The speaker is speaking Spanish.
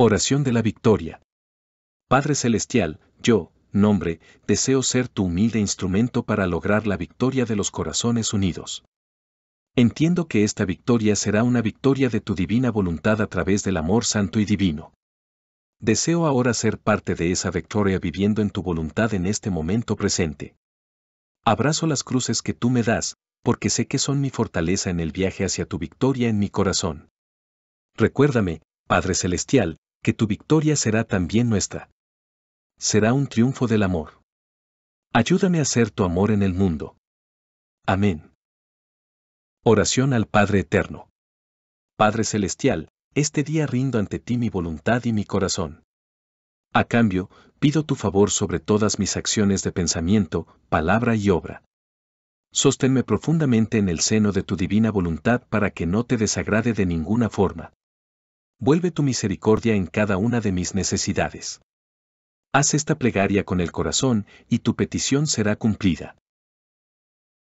Oración de la Victoria. Padre Celestial, yo, nombre, deseo ser tu humilde instrumento para lograr la victoria de los corazones unidos. Entiendo que esta victoria será una victoria de tu divina voluntad a través del amor santo y divino. Deseo ahora ser parte de esa victoria viviendo en tu voluntad en este momento presente. Abrazo las cruces que tú me das, porque sé que son mi fortaleza en el viaje hacia tu victoria en mi corazón. Recuérdame, Padre Celestial, que tu victoria será también nuestra. Será un triunfo del amor. Ayúdame a ser tu amor en el mundo. Amén. Oración al Padre Eterno. Padre Celestial, este día rindo ante ti mi voluntad y mi corazón. A cambio, pido tu favor sobre todas mis acciones de pensamiento, palabra y obra. Sosténme profundamente en el seno de tu divina voluntad para que no te desagrade de ninguna forma vuelve tu misericordia en cada una de mis necesidades. Haz esta plegaria con el corazón, y tu petición será cumplida.